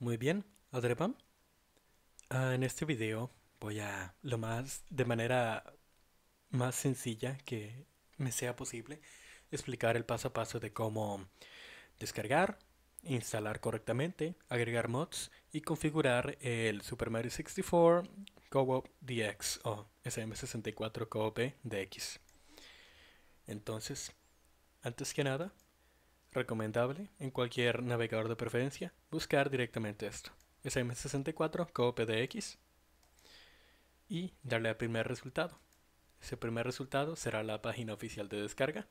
Muy bien, Adrepan ah, en este video voy a lo más de manera más sencilla que me sea posible explicar el paso a paso de cómo descargar, instalar correctamente, agregar mods y configurar el Super Mario 64 co DX o SM64 co DX. Entonces, antes que nada, Recomendable, en cualquier navegador de preferencia, buscar directamente esto, SM64 CoPDX, y darle al primer resultado. Ese primer resultado será la página oficial de descarga.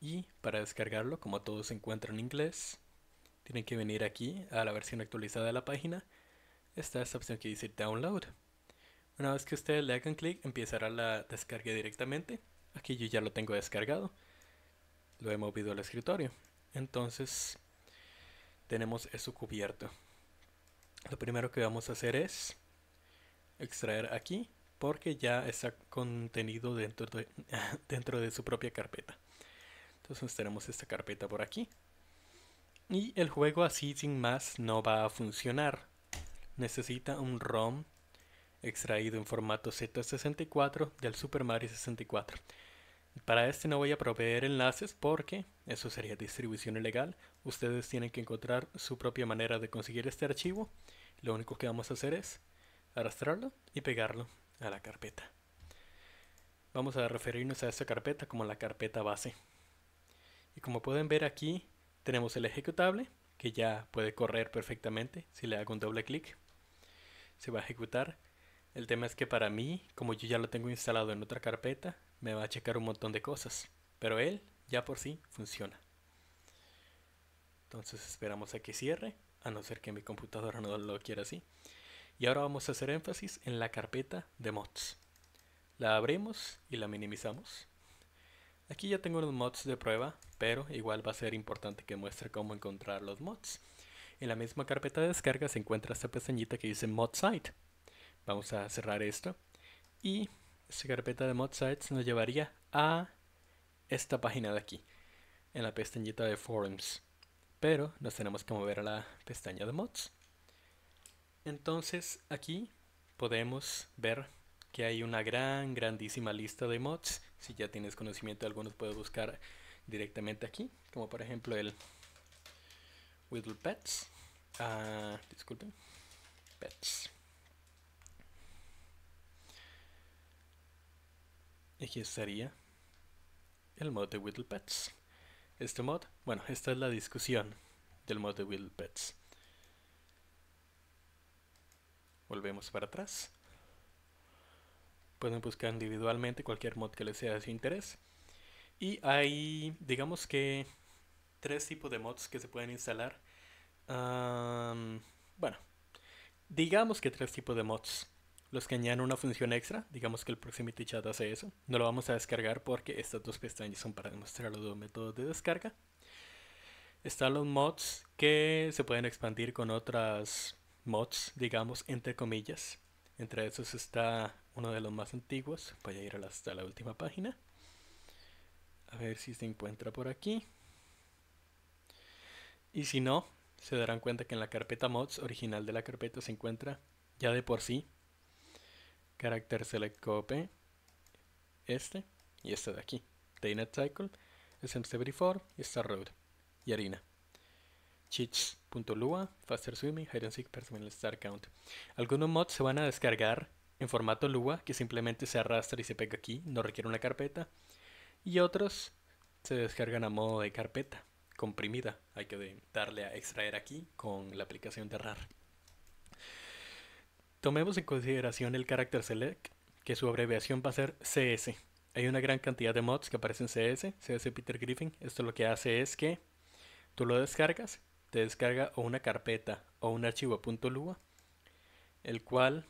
Y para descargarlo, como todos se encuentra en inglés, tienen que venir aquí a la versión actualizada de la página. Está esta opción que dice Download. Una vez que usted le hagan clic, empezará la descarga directamente. Aquí yo ya lo tengo descargado lo he movido al escritorio. Entonces tenemos eso cubierto. Lo primero que vamos a hacer es extraer aquí porque ya está contenido dentro de, dentro de su propia carpeta. Entonces tenemos esta carpeta por aquí. Y el juego así sin más no va a funcionar. Necesita un ROM extraído en formato Z64 del Super Mario 64. Para este no voy a proveer enlaces porque eso sería distribución ilegal. Ustedes tienen que encontrar su propia manera de conseguir este archivo. Lo único que vamos a hacer es arrastrarlo y pegarlo a la carpeta. Vamos a referirnos a esta carpeta como la carpeta base. Y como pueden ver aquí tenemos el ejecutable que ya puede correr perfectamente si le hago un doble clic. Se va a ejecutar. El tema es que para mí, como yo ya lo tengo instalado en otra carpeta, me va a checar un montón de cosas. Pero él ya por sí funciona. Entonces esperamos a que cierre, a no ser que mi computadora no lo quiera así. Y ahora vamos a hacer énfasis en la carpeta de mods. La abrimos y la minimizamos. Aquí ya tengo los mods de prueba, pero igual va a ser importante que muestre cómo encontrar los mods. En la misma carpeta de descarga se encuentra esta pestañita que dice Mod Site. Vamos a cerrar esto y esa carpeta de modsites nos llevaría a esta página de aquí, en la pestañita de forums. Pero nos tenemos que mover a la pestaña de mods. Entonces aquí podemos ver que hay una gran, grandísima lista de mods. Si ya tienes conocimiento de algunos, puedes buscar directamente aquí, como por ejemplo el Whittle Pets. Ah, disculpen, Pets. Aquí estaría el mod de Whittle Pets. Este mod, bueno, esta es la discusión del mod de Whittle Pets. Volvemos para atrás. Pueden buscar individualmente cualquier mod que les sea de su interés. Y hay, digamos que, tres tipos de mods que se pueden instalar. bueno, digamos que tres tipos de mods los que añaden una función extra, digamos que el Proximity Chat hace eso, no lo vamos a descargar porque estas dos pestañas son para demostrar los dos métodos de descarga. Están los mods que se pueden expandir con otras mods, digamos, entre comillas. Entre esos está uno de los más antiguos. Voy a ir hasta la última página. A ver si se encuentra por aquí. Y si no, se darán cuenta que en la carpeta mods original de la carpeta se encuentra ya de por sí Character select copy este y este de aquí. Data cycle, SM74 y Star Road y harina. Cheats.lua, Faster Swimming, Hide and Seek, Personal Star Count. Algunos mods se van a descargar en formato Lua que simplemente se arrastra y se pega aquí, no requiere una carpeta. Y otros se descargan a modo de carpeta comprimida. Hay que darle a extraer aquí con la aplicación de RAR. Tomemos en consideración el carácter select, que su abreviación va a ser CS. Hay una gran cantidad de mods que aparecen CS, CS Peter Griffin. Esto lo que hace es que tú lo descargas, te descarga o una carpeta o un archivo .lua, el cual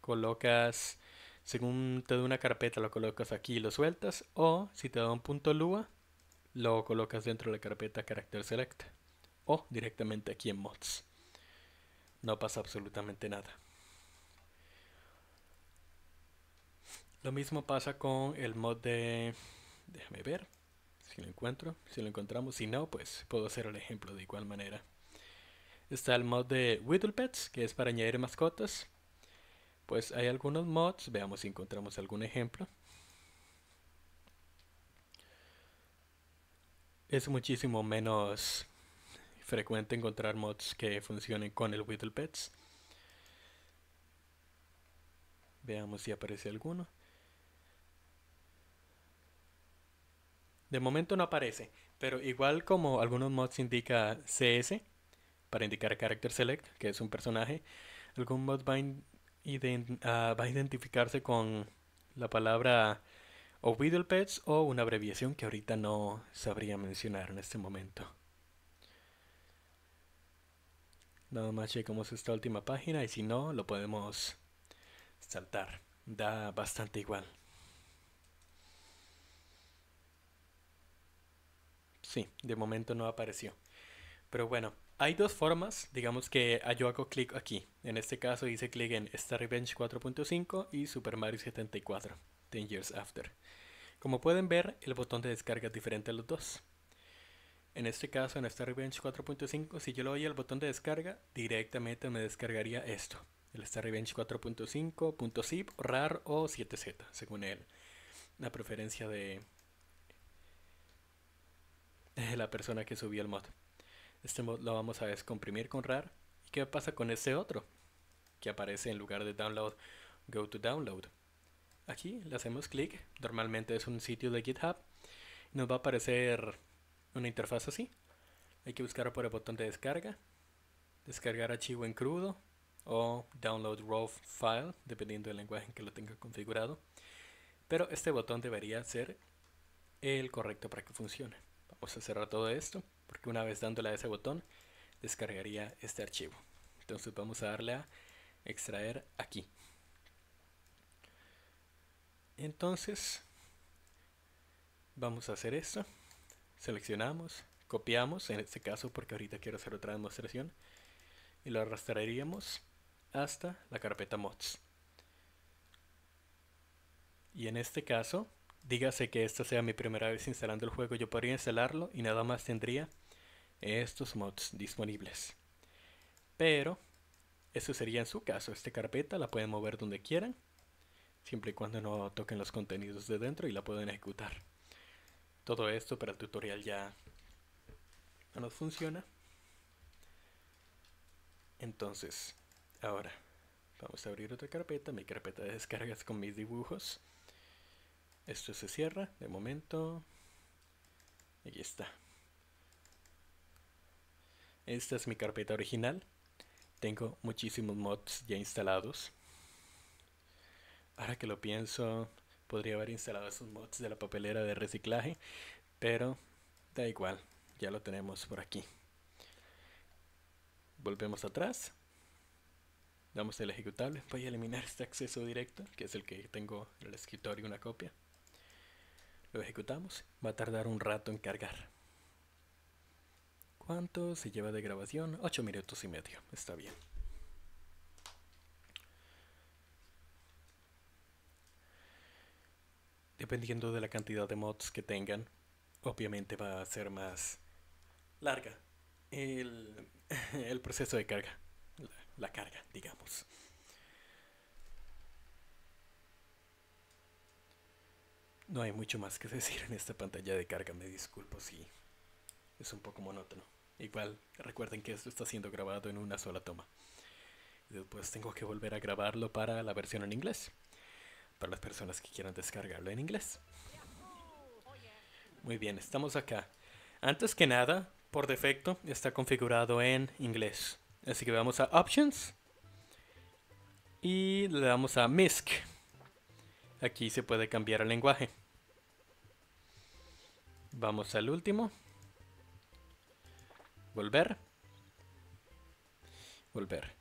colocas, según te da una carpeta, lo colocas aquí y lo sueltas, o si te da un .lua, lo colocas dentro de la carpeta character select o directamente aquí en mods. No pasa absolutamente nada. Lo mismo pasa con el mod de... Déjame ver si lo encuentro, si lo encontramos. Si no, pues puedo hacer el ejemplo de igual manera. Está el mod de Whittle Pets, que es para añadir mascotas. Pues hay algunos mods, veamos si encontramos algún ejemplo. Es muchísimo menos frecuente encontrar mods que funcionen con el Whittle Pets. Veamos si aparece alguno. De momento no aparece, pero igual como algunos mods indica CS, para indicar Character Select, que es un personaje, algún mod va, a ah, identificarse con la palabra o Pets o una abreviación que ahorita no sabría mencionar en este momento. Nada más checamos esta última página y si no, lo podemos saltar. Da bastante igual. sí, de momento no apareció. Pero bueno, hay dos formas, digamos que ah, yo hago clic aquí. En este caso hice clic en Star Revenge 4.5 y Super Mario 74, 10 Years After. Como pueden ver, el botón de descarga es diferente a los dos. En este caso, en Star Revenge 4.5, si yo le doy al botón de descarga, directamente me descargaría esto. El Star Revenge 4.5.zip, RAR o 7Z, según él. La preferencia de, la persona que subió el mod. Este mod lo vamos a descomprimir con RAR. ¿Y qué pasa con este otro? Que aparece en lugar de download, go to download. Aquí le hacemos clic, normalmente es un sitio de GitHub. Nos va a aparecer una interfaz así. Hay que buscar por el botón de descarga, descargar archivo en crudo o download raw file, dependiendo del lenguaje en que lo tenga configurado. Pero este botón debería ser el correcto para que funcione vamos a cerrar todo esto, porque una vez dándole a ese botón, descargaría este archivo. Entonces vamos a darle a extraer aquí. Entonces, vamos a hacer esto. Seleccionamos, copiamos, en este caso porque ahorita quiero hacer otra demostración, y lo arrastraríamos hasta la carpeta mods. Y en este caso, dígase que esta sea mi primera vez instalando el juego, yo podría instalarlo y nada más tendría estos mods disponibles. Pero eso sería en su caso, esta carpeta la pueden mover donde quieran, siempre y cuando no toquen los contenidos de dentro y la pueden ejecutar. Todo esto para el tutorial ya no nos funciona. Entonces, ahora vamos a abrir otra carpeta, mi carpeta de descargas con mis dibujos. Esto se cierra de momento. Aquí está. Esta es mi carpeta original. Tengo muchísimos mods ya instalados. Ahora que lo pienso, podría haber instalado esos mods de la papelera de reciclaje, pero da igual, ya lo tenemos por aquí. Volvemos atrás. Damos el ejecutable. Voy a eliminar este acceso directo, que es el que tengo en el escritorio una copia. Lo ejecutamos, va a tardar un rato en cargar. ¿Cuánto se lleva de grabación? 8 minutos y medio, está bien. Dependiendo de la cantidad de mods que tengan, obviamente va a ser más larga el, el proceso de carga, la carga, digamos. No hay mucho más que decir en esta pantalla de carga, me disculpo si es un poco monótono. Igual, recuerden que esto está siendo grabado en una sola toma. Después tengo que volver a grabarlo para la versión en inglés, para las personas que quieran descargarlo en inglés. Muy bien, estamos acá. Antes que nada, por defecto, está configurado en inglés. Así que vamos a Options y le damos a MISC. Aquí se puede cambiar el lenguaje. Vamos al último. Volver. Volver.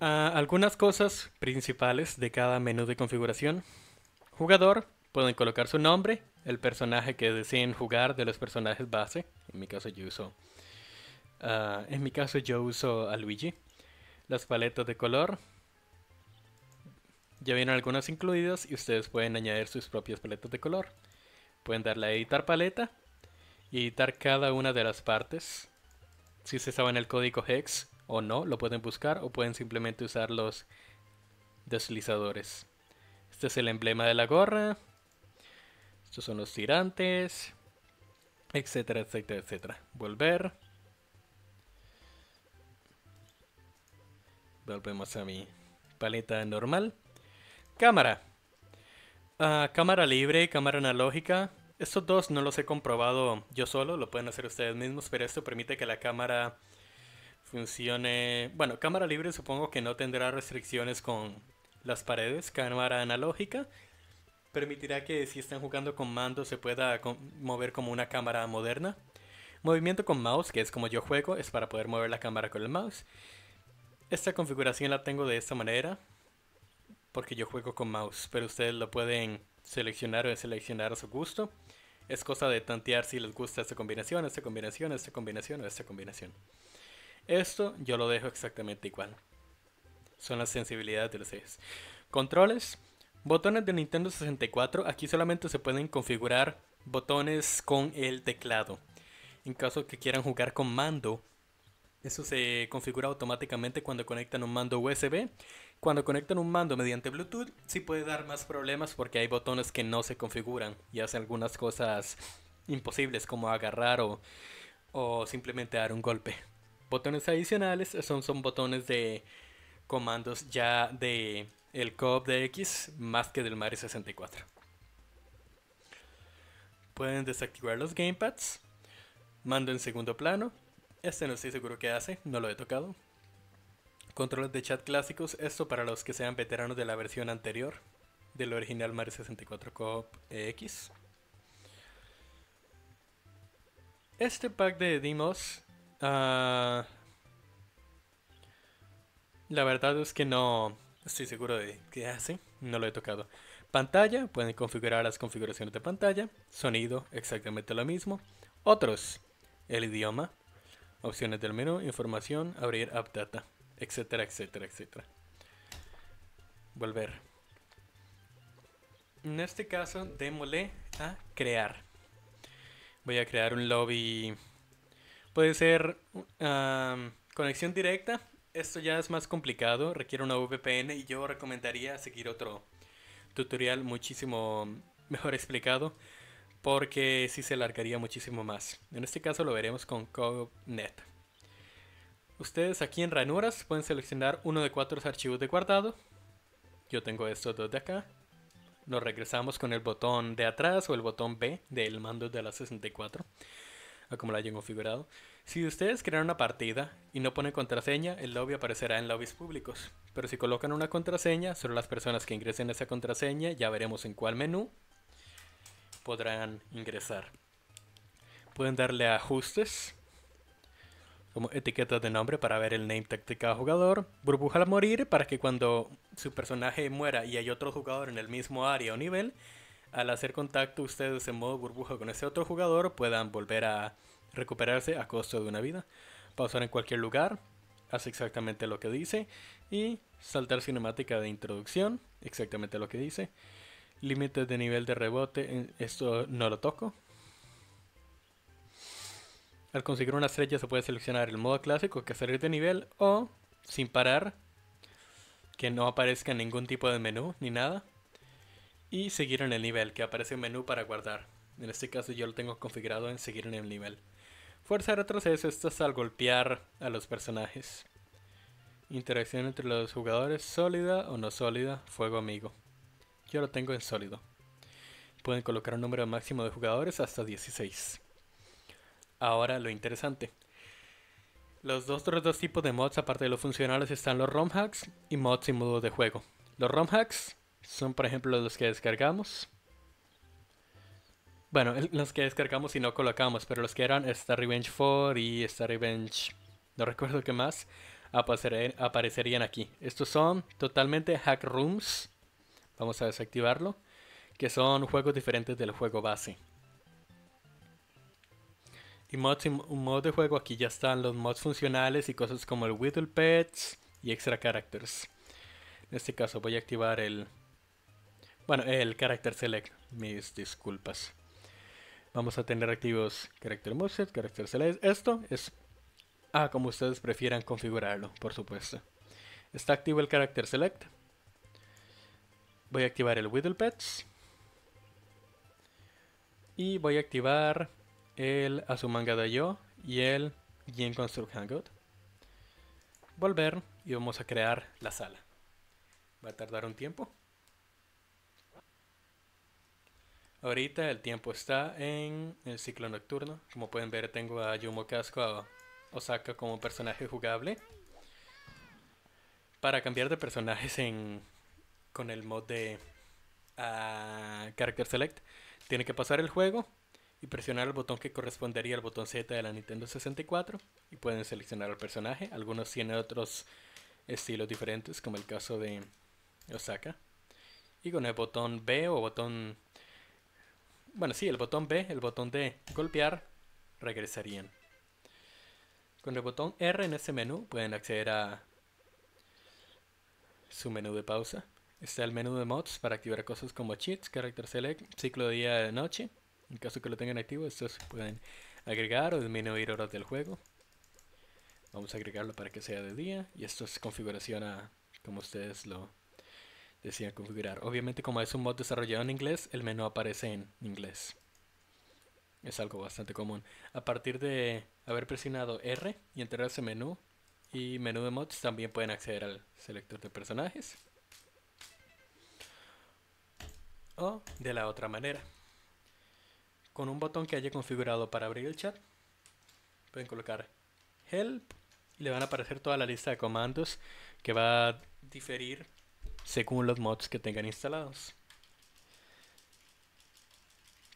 Ah, algunas cosas principales de cada menú de configuración. Jugador, pueden colocar su nombre, el personaje que deseen jugar de los personajes base. En mi caso yo uso, ah, en mi caso yo uso a Luigi. Las paletas de color, ya vienen algunas incluidas y ustedes pueden añadir sus propias paletas de color. Pueden darle a editar paleta y editar cada una de las partes. Si se saben el código hex o no, lo pueden buscar o pueden simplemente usar los deslizadores. Este es el emblema de la gorra. Estos son los tirantes, etcétera, etcétera, etcétera. Volver. Volvemos a mi paleta normal. Cámara. Ah, cámara libre y cámara analógica. Estos dos no los he comprobado yo solo, lo pueden hacer ustedes mismos, pero esto permite que la cámara funcione... Bueno, cámara libre supongo que no tendrá restricciones con las paredes. Cámara analógica permitirá que si están jugando con mando se pueda mover como una cámara moderna. Movimiento con mouse, que es como yo juego, es para poder mover la cámara con el mouse. Esta configuración la tengo de esta manera porque yo juego con mouse, pero ustedes lo pueden seleccionar o deseleccionar a su gusto. Es cosa de tantear si les gusta esta combinación, esta combinación, esta combinación o esta combinación. Esto yo lo dejo exactamente igual. Son las sensibilidades de los ejes. Controles. Botones de Nintendo 64. Aquí solamente se pueden configurar botones con el teclado. En caso que quieran jugar con mando, eso se configura automáticamente cuando conectan un mando USB cuando conectan un mando mediante Bluetooth, sí puede dar más problemas porque hay botones que no se configuran y hacen algunas cosas imposibles como agarrar o, simplemente dar un golpe. Botones adicionales son, son botones de comandos ya de el DX de X más que del Mario 64. Pueden desactivar los gamepads. Mando en segundo plano. Este no estoy seguro que hace, no lo he tocado. Controles de chat clásicos, esto para los que sean veteranos de la versión anterior, del original Mario 64 cop X. Este pack de Demos ah, la verdad es que no estoy seguro de que hace, no lo he tocado. Pantalla, pueden configurar las configuraciones de pantalla, sonido, exactamente lo mismo. Otros, el idioma, opciones del menú, información, abrir app etcétera, etcétera, etcétera. Volver. En este caso, démosle a crear. Voy a crear un lobby. Puede ser conexión directa. Esto ya es más complicado, requiere una VPN y yo recomendaría seguir otro tutorial muchísimo mejor explicado porque si se alargaría muchísimo más. En este caso lo veremos con Cognet Ustedes aquí en ranuras pueden seleccionar uno de cuatro archivos de guardado. Yo tengo estos dos de acá. Nos regresamos con el botón de atrás o el botón B del mando de la 64 como la hayan configurado. Si ustedes crean una partida y no ponen contraseña, el lobby aparecerá en lobbies públicos. Pero si colocan una contraseña, solo las personas que ingresen esa contraseña, ya veremos en cuál menú, podrán ingresar. Pueden darle a ajustes como etiquetas de nombre para ver el name tag de cada jugador, burbuja al morir para que cuando su personaje muera y hay otro jugador en el mismo área o nivel, al hacer contacto ustedes en modo burbuja con ese otro jugador puedan volver a recuperarse a costo de una vida. Pausar en cualquier lugar, hace exactamente lo que dice, y saltar cinemática de introducción, exactamente lo que dice. Límites de nivel de rebote, esto no lo toco, al conseguir una estrella se puede seleccionar el modo clásico que es salir de nivel o, sin parar, que no aparezca ningún tipo de menú ni nada. Y seguir en el nivel, que aparece un menú para guardar. En este caso yo lo tengo configurado en seguir en el nivel. Fuerza de retroceso, esto es al golpear a los personajes. Interacción entre los jugadores, sólida o no sólida, fuego amigo. Yo lo tengo en sólido. Pueden colocar un número máximo de jugadores hasta 16. Ahora lo interesante. Los dos, otros dos tipos de mods, aparte de los funcionales, están los ROM hacks y mods y modos de juego. Los ROM hacks son, por ejemplo, los que descargamos. Bueno, los que descargamos y no colocamos, pero los que eran Star Revenge 4 y Star Revenge, no recuerdo qué más, aparecerían aquí. Estos son totalmente hack rooms. Vamos a desactivarlo. Que son juegos diferentes del juego base. Y mods y de juego, aquí ya están los mods funcionales y cosas como el Whittle Pets y extra characters. En este caso voy a activar el... Bueno, el character select, mis disculpas. Vamos a tener activos character moveset, character select. Esto es ah, como ustedes prefieran configurarlo, por supuesto. Está activo el character select. Voy a activar el Whittle Pets. Y voy a activar el Azumanga Dayo y el Gin Construct Hangout. Volver y vamos a crear la sala. Va a tardar un tiempo. Ahorita el tiempo está en el ciclo nocturno. Como pueden ver tengo a Yumo Casco a Osaka como personaje jugable. Para cambiar de personajes en, con el mod de ah, Character Select, tiene que pasar el juego y presionar el botón que correspondería al botón Z de la Nintendo 64 y pueden seleccionar al personaje. Algunos tienen otros estilos diferentes como el caso de Osaka. Y con el botón B o botón... Bueno, sí, el botón B, el botón de golpear, regresarían. Con el botón R en ese menú pueden acceder a su menú de pausa. Está el menú de mods para activar cosas como cheats, character select, ciclo de día de noche en caso que lo tengan activo, estos pueden agregar o disminuir horas del juego. Vamos a agregarlo para que sea de día. Y esto es configuración a como ustedes lo decían configurar. Obviamente como es un mod desarrollado en inglés, el menú aparece en inglés. Es algo bastante común. A partir de haber presionado R y entrar a ese menú y menú de mods, también pueden acceder al selector de personajes. O de la otra manera. Con un botón que haya configurado para abrir el chat, pueden colocar help y le van a aparecer toda la lista de comandos que va a diferir según los mods que tengan instalados.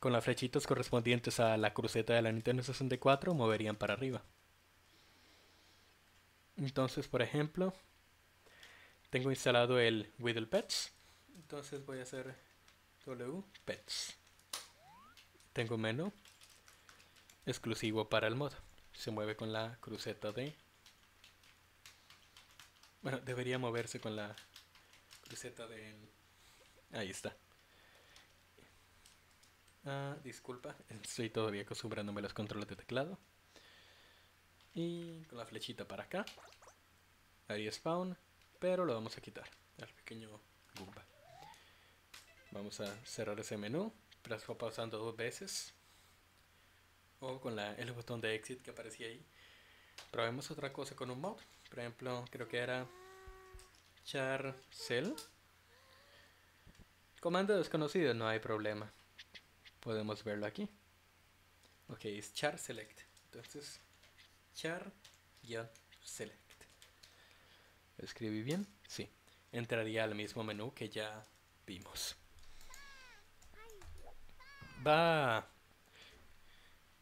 Con las flechitas correspondientes a la cruceta de la Nintendo 64 moverían para arriba. Entonces, por ejemplo, tengo instalado el Whittle Pets. Entonces voy a hacer W Pets. Tengo menú exclusivo para el mod. Se mueve con la cruceta de... Bueno, debería moverse con la cruceta de Ahí está. Ah, disculpa, estoy todavía acostumbrándome los controles de teclado. Y con la flechita para acá. es spawn, pero lo vamos a quitar al pequeño Vamos a cerrar ese menú fue pausando dos veces o con el botón de exit que aparecía ahí. Probemos otra cosa con un mod. Por ejemplo, creo que era char cell. Comando desconocido, no hay problema. Podemos verlo aquí. Ok, es char select. Entonces, char-select. ¿Escribí bien? Sí. Entraría al mismo menú que ya vimos.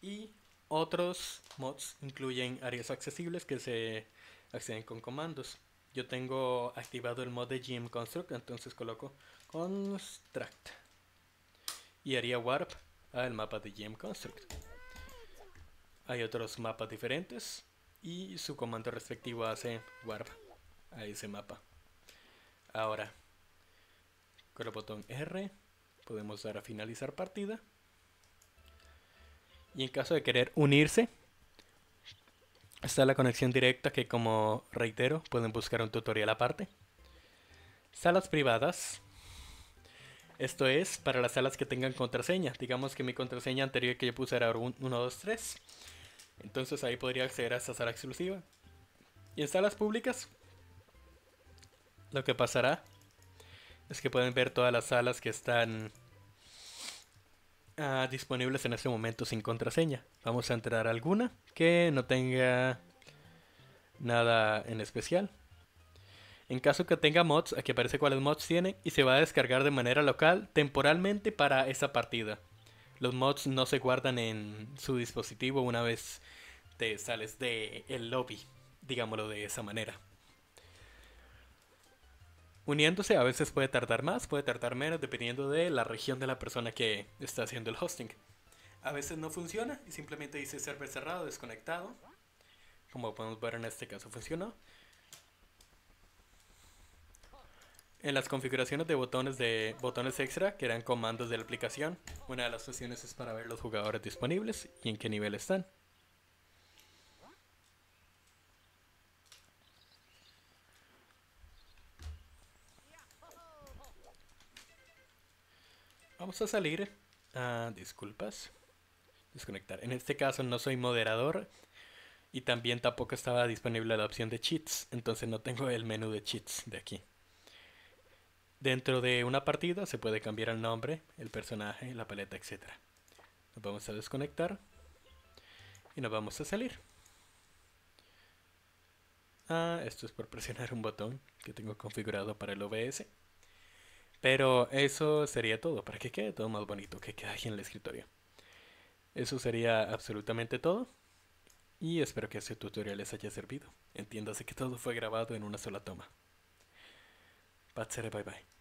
Y otros mods incluyen áreas accesibles que se acceden con comandos. Yo tengo activado el mod de GM Construct, entonces coloco Construct. Y haría warp al mapa de GM Construct. Hay otros mapas diferentes y su comando respectivo hace warp a ese mapa. Ahora, con el botón R podemos dar a finalizar partida. Y en caso de querer unirse, está la conexión directa que como reitero pueden buscar un tutorial aparte. Salas privadas. Esto es para las salas que tengan contraseña. Digamos que mi contraseña anterior que yo puse era 123. Entonces ahí podría acceder a esta sala exclusiva. Y en salas públicas, lo que pasará es que pueden ver todas las salas que están Ah, disponibles en este momento sin contraseña. Vamos a entrar a alguna que no tenga nada en especial. En caso que tenga mods, aquí aparece cuáles mods tiene y se va a descargar de manera local temporalmente para esa partida. Los mods no se guardan en su dispositivo una vez te sales del lobby, digámoslo de esa manera uniéndose. A veces puede tardar más, puede tardar menos, dependiendo de la región de la persona que está haciendo el hosting. A veces no funciona y simplemente dice server cerrado, desconectado. Como podemos ver en este caso funcionó. En las configuraciones de botones de botones extra, que eran comandos de la aplicación, una de las opciones es para ver los jugadores disponibles y en qué nivel están. Vamos a salir disculpas. Desconectar. En este caso no soy moderador y también tampoco estaba disponible la opción de cheats, entonces no tengo el menú de cheats de aquí. Dentro de una partida se puede cambiar el nombre, el personaje, la paleta, etc. Nos vamos a desconectar y nos vamos a salir. Ah, esto es por presionar un botón que tengo configurado para el OBS. Pero eso sería todo, para que quede todo más bonito, que quede aquí en el escritorio. Eso sería absolutamente todo. Y espero que este tutorial les haya servido. Entiéndase que todo fue grabado en una sola toma. Patsere, bye bye.